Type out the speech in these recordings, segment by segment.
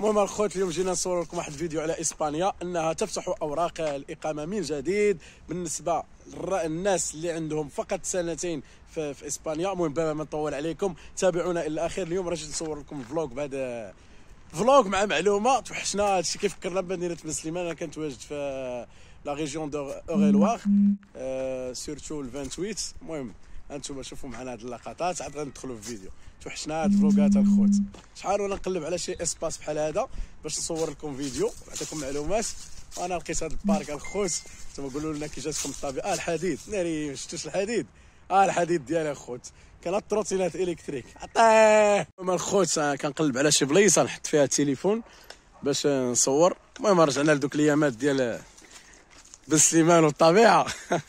المهم الخوت اليوم جينا نصور لكم واحد الفيديو على اسبانيا انها تفتح اوراق الاقامه من جديد بالنسبه للناس اللي عندهم فقط سنتين في, في اسبانيا المهم بابا ما نطول عليكم تابعونا الى الاخير اليوم راجل نصور لكم فلوق بعد فلوق مع معلومه توحشنا هادشي كيف كيفكرنا بمدينه بن سليمان انا كنتواجد في لا ريجيون دو اوريلواغ أه سيرتو ال 28 المهم انتم شوفوا معنا هاد اللقطات عاد غندخلوا في فيديو توحشنا هاد الفلوقات الخوت شحال وانا نقلب على شي اسباس بحال هذا باش نصور لكم فيديو نعطيكم معلومات وانا لقيت هاد البارك الخوت انتم قولوا لنا كي جاتكم الطبيعه اه الحديد ناري شفتوش الحديد اه الحديد ديالي الخوت كان التروتينات الكتريك عطيه المهم الخوت آه، كنقلب على شي بلايصه نحط فيها التليفون باش نصور المهم رجعنا لدوك الايامات ديال بن سليمان والطبيعه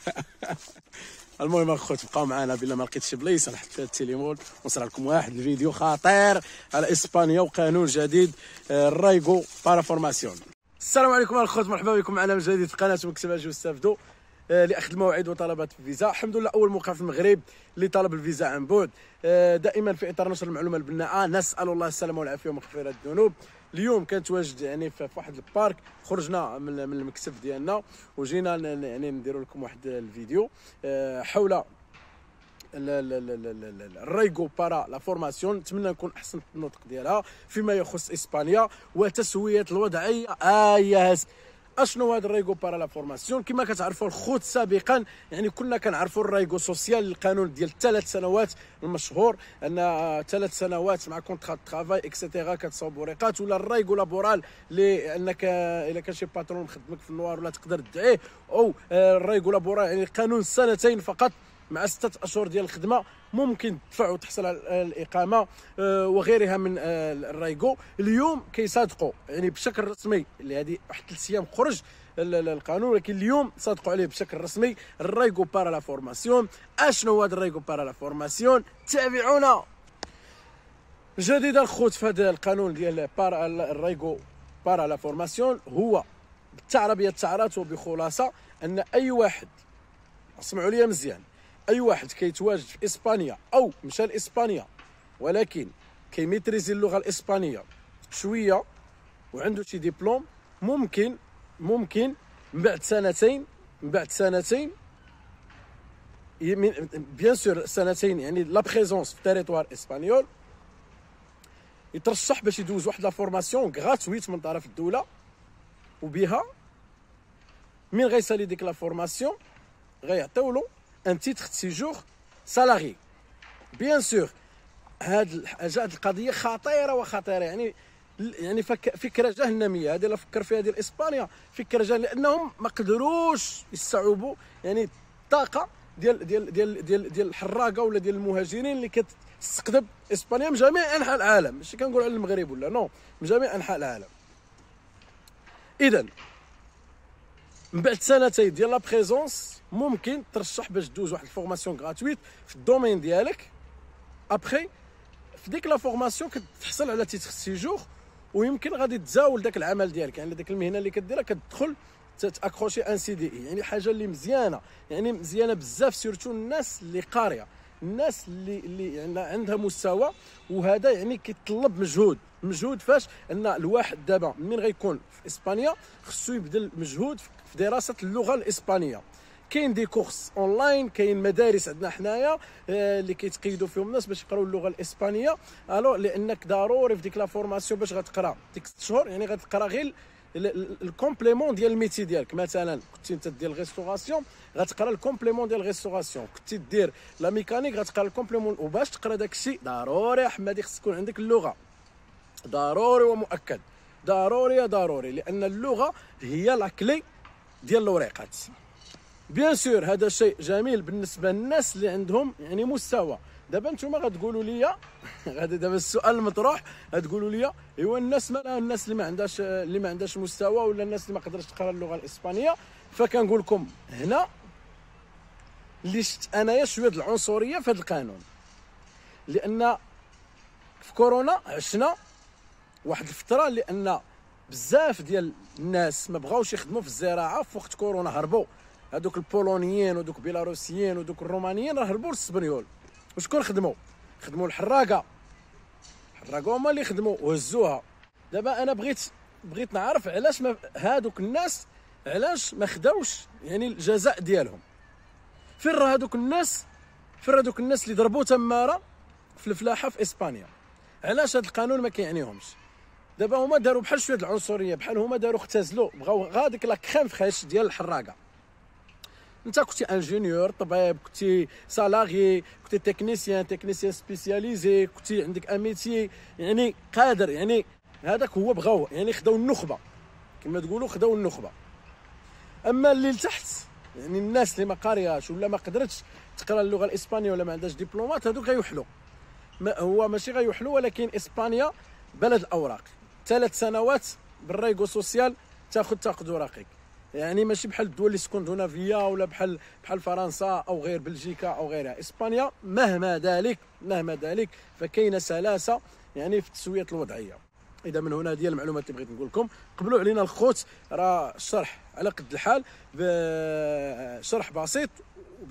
المهم اخوت بقاو معنا بلا ما لقيتش بلايص نحط فيها التليمون ونصرع لكم واحد الفيديو خطير على اسبانيا وقانون جديد آه، الرايغو بارا فورماسيون السلام عليكم الخوت مرحبا بكم معنا من جديد في قناه مكتب اجي آه، لاخذ الموعد وطلبات الفيزا الحمد لله اول موقع في المغرب اللي طلب الفيزا عن بعد آه، دائما في اطار نشر المعلومه البناءه نسال الله السلامه والعافيه ومغفره الذنوب اليوم كانت واجد يعني في واحد البارك خرجنا من المكتب ديالنا وجينا يعني نديروا لكم واحد الفيديو آه، حول الريغو بارا لا فورماسيون نتمنى نكون احسنت النطق ديالها فيما يخص اسبانيا وتسويه الوضعيه اياس آه اشنو هذا الريغو بارا لا فورماسيون كما كتعرفوا الخوت سابقا يعني كنا كنعرفوا الريغو سوسيال القانون ديال الثلاث سنوات المشهور ان ثلاث سنوات مع كونترا ترافاي اكسيتيرا كتصاوب وريقات ولا الريغو لابورال اللي انك الا كان شي باترون خدمك في النوار ولا تقدر تدعيه او آه، الريغو لابورال يعني قانون سنتين فقط مع ستة أشهر ديال الخدمة ممكن تدفع وتحصل على الإقامة آه، وغيرها من آه، الرايكو اليوم كيصادقوا يعني بشكل رسمي اللي هذه واحد ثلاث أيام خرج القانون ولكن اليوم صادقوا عليه بشكل رسمي الرايكو بارا لا فورماسيون اشنو هذا الرايكو بارا لا فورماسيون تابعونا جديد الخوت في هذا القانون ديال بارا الرايكو بارا لا فورماسيون هو بالتعربيه التعرات وبخلاصه ان اي واحد اسمعوا لي مزيان اي واحد كيتواجد في اسبانيا او مشى لاسبانيا ولكن كيميتريزي اللغه الاسبانيه شويه وعنده شي ديبلوم ممكن ممكن من بعد سنتين من بعد سنتين بيان سور سنتين يعني لا بريزونس في تريتوار اسبانيول يترشح باش يدوز واحد لا فورماسيون غراتويت من طرف الدوله وبها من غيسالي ديك لا فورماسيون غيعطيو له ان تيتخ سيجور سالاري بيان سور هاد الحاجه هاد القضيه خطيره وخطيره يعني يعني فكره جهنميه هذه اللي فكر فيها ديال اسبانيا فكره جهنميه لانهم ما قدروش يستوعبوا يعني الطاقه ديال ديال ديال ديال ديال الحراقه ولا ديال المهاجرين اللي كتستقطب اسبانيا من جميع انحاء العالم ماشي كنقول على المغرب ولا نو من جميع انحاء العالم اذا من بعد سنتين ديال لا بريزونس ممكن ترشح باش دوز واحد الفورماسيون غراتويت في الدومين ديالك ابخي في ديك لا فورماسيون كتحصل على تيتخ سيجور ويمكن غادي تزاول داك العمل ديالك يعني داك المهنه اللي كديرها كتدخل تاكروشي ان سي دي اي يعني حاجه اللي مزيانه يعني مزيانه بزاف سيرتو الناس اللي قاريه الناس اللي اللي يعني عندها مستوى وهذا يعني كيتطلب مجهود مجهود فاش ان الواحد دابا من غيكون في اسبانيا خصو يبذل مجهود في في دراسه اللغه الاسبانيه كاين دي كورس اونلاين كاين مدارس عندنا حنايا آه، اللي كيتقيدوا فيهم الناس باش يقراو اللغه الاسبانيه الو لانك ضروري في ديك لا فورماسيون باش غتقرا ديك 6 شهور يعني غتقرا غير الكومبليمون ديال الميتي ديالك مثلا كنتي انت دير الريستوراسيون غتقرا الكومبليمون ديال الريستوراسيون كنتي دير لا ميكانيك غتقرا الكومبليمون وباش تقرا داك الشيء ضروري يا حمادي خص تكون عندك اللغه ضروري ومؤكد ضروري ضروري لان اللغه هي لا كلي ديال الوريقات بيان سور هذا شيء جميل بالنسبه للناس اللي عندهم يعني مستوى دابا نتوما غتقولوا لي غادي دابا السؤال المطروح غتقولوا لي ايوا الناس ما الناس اللي ما عندهاش اللي ما عندهاش مستوى ولا الناس اللي ما قدرتش تقرا اللغه الاسبانيه فكنقول لكم هنا اللي شفت انايا شويه العنصريه في هذا القانون لان في كورونا عشنا واحد الفتره لان بزاف ديال الناس ما بغاوش يخدموا في الزراعه في وقت كورونا هربوا هذوك البولونيين ودوك البيلاروسيين ودوك الرومانيين راه هربوا للسبنيول وشكون خدموا خدموا الحراقه الحراقه هما اللي خدموا وهزوها دابا انا بغيت بغيت نعرف علاش ما هادوك الناس علاش ما خداوش يعني الجزاء ديالهم فين راه هادوك الناس فين هادوك الناس اللي ضربوا تماره في الفلاحه في اسبانيا علاش هاد القانون ما كيعنيهمش دابا هما داروا بحال شويه العنصريه بحال هما داروا اختزلوا بغاو غاديك لا كريم فريش ديال الحراقه انت كنتي انجينيور طبيب كنتي سالاري كنتي تكنيسيان تكنيسيان سبيسياليزي كنتي عندك اميتي يعني قادر يعني هذاك هو بغاوه يعني خداو النخبه كما تقولوا خداو النخبه اما اللي لتحت يعني الناس اللي ما قارياش ولا ما قدرتش تقرا اللغه الاسبانيه ولا ما عندهاش دبلومات هذوك غيوحلوا ما هو ماشي غيوحلوا ولكن اسبانيا بلد الاوراق ثلاث سنوات بالريغو سوسيال تاخذ تاخذ اوراقك يعني ماشي بحال الدول اللي سكندنافيه ولا بحال بحال فرنسا او غير بلجيكا او غيرها اسبانيا مهما ذلك مهما ذلك فكاينه سلاسه يعني في تسويه الوضعيه اذا من هنا هذه المعلومات اللي بغيت نقول لكم قبلوا علينا الخوت راه الشرح على قد الحال شرح بسيط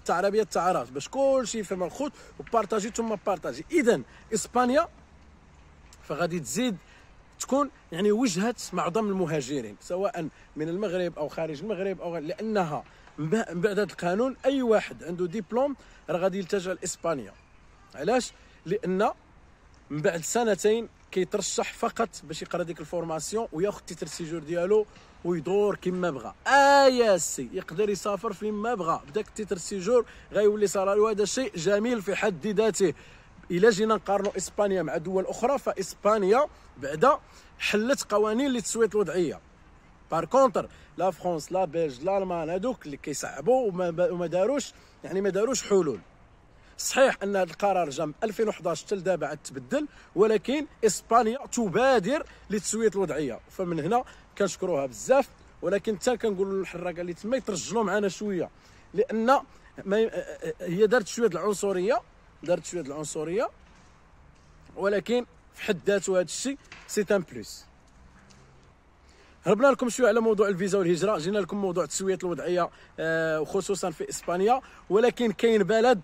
تاع التعارات باش كلشي يفهم الخوت وبارطاجي ثم بارطاجي اذا اسبانيا فغادي تزيد تكون يعني وجهه معظم المهاجرين سواء من المغرب او خارج المغرب او غير لانها من بعد هذا القانون اي واحد عنده ديبلوم راه غادي يلتجا لاسبانيا علاش لان من بعد سنتين كيترشح فقط باش يقرا ديك الفورماسيون وياخذ تيتر سيجور ديالو ويدور كما بغى آه سي يقدر يسافر فين ما بغى بداك التيتر سيجور غيولي صرا هذا شيء جميل في حد ذاته الا جينا نقارنوا اسبانيا مع دول اخرى فاسبانيا بعدا حلت قوانين تسويت الوضعيه بار كونتر لا فرونس لا بلج لا المان هذوك اللي كيصعبوا وما, داروش يعني ما داروش حلول صحيح ان هذا القرار جا من 2011 حتى لدابا عاد تبدل ولكن اسبانيا تبادر لتسويه الوضعيه فمن هنا كنشكروها بزاف ولكن حتى كنقولوا للحراقه اللي تما يترجلوا معنا شويه لان هي دارت شويه العنصريه دارت شويه العنصريه ولكن في حد ذاته هذا الشيء سي ان بلوس هربنا لكم شويه على موضوع الفيزا والهجره جينا لكم موضوع تسويه الوضعيه وخصوصا آه، في اسبانيا ولكن كاين بلد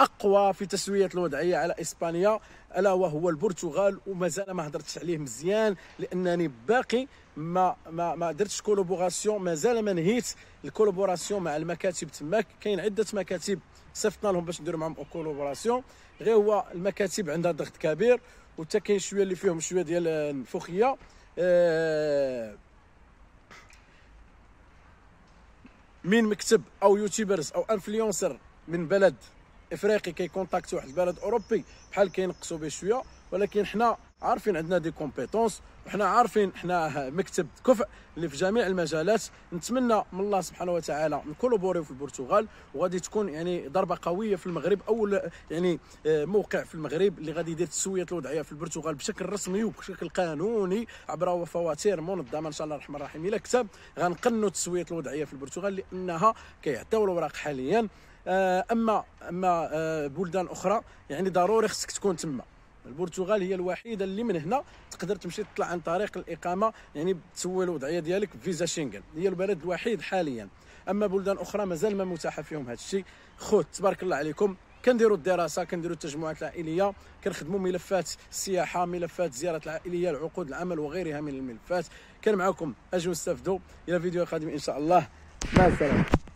اقوى في تسويه الوضعيه على اسبانيا الا وهو البرتغال ومازال ما هضرتش عليه مزيان لانني باقي ما ما ما درتش كولوبوراسيون مازال ما نهيت الكولوبوراسيون مع المكاتب تماك كاين عده مكاتب صيفطنا لهم باش ندير معهم كولوبوراسيون غير هو المكاتب عندها ضغط كبير وتا كاين شويه اللي فيهم شويه ديال الفخيه أه من مكتب او يوتيوبرز او انفلونسر من بلد افريقي كيكونتاكتي واحد البلد اوروبي بحال كينقصوا به شويه ولكن حنا عارفين عندنا دي كومبيتونس وحنا عارفين حنا مكتب كفء اللي في جميع المجالات نتمنى من الله سبحانه وتعالى نكولوبوريو في البرتغال وغادي تكون يعني ضربه قويه في المغرب اول يعني آه، موقع في المغرب اللي غادي يدير تسويه الوضعيه في البرتغال بشكل رسمي وبشكل قانوني عبر فواتير منظمه ان شاء الله الرحمن الرحيم الى كتاب غنقنوا تسويه الوضعيه في البرتغال لانها كيعطيو الاوراق حاليا آه، اما اما آه، بلدان اخرى يعني ضروري خصك تكون تما البرتغال هي الوحيده اللي من هنا تقدر تمشي تطلع عن طريق الاقامه يعني تسوي الوضعيه ديالك فيزا شنغن هي البلد الوحيد حاليا اما بلدان اخرى مازال ما متاحه فيهم هذا الشيء خوت تبارك الله عليكم كنديروا الدراسه كنديروا التجمعات العائليه كنخدموا ملفات السياحه ملفات الزيارات العائليه العقود العمل وغيرها من الملفات كان معكم اجوا استفدوا الى فيديو قادم ان شاء الله مع السلامه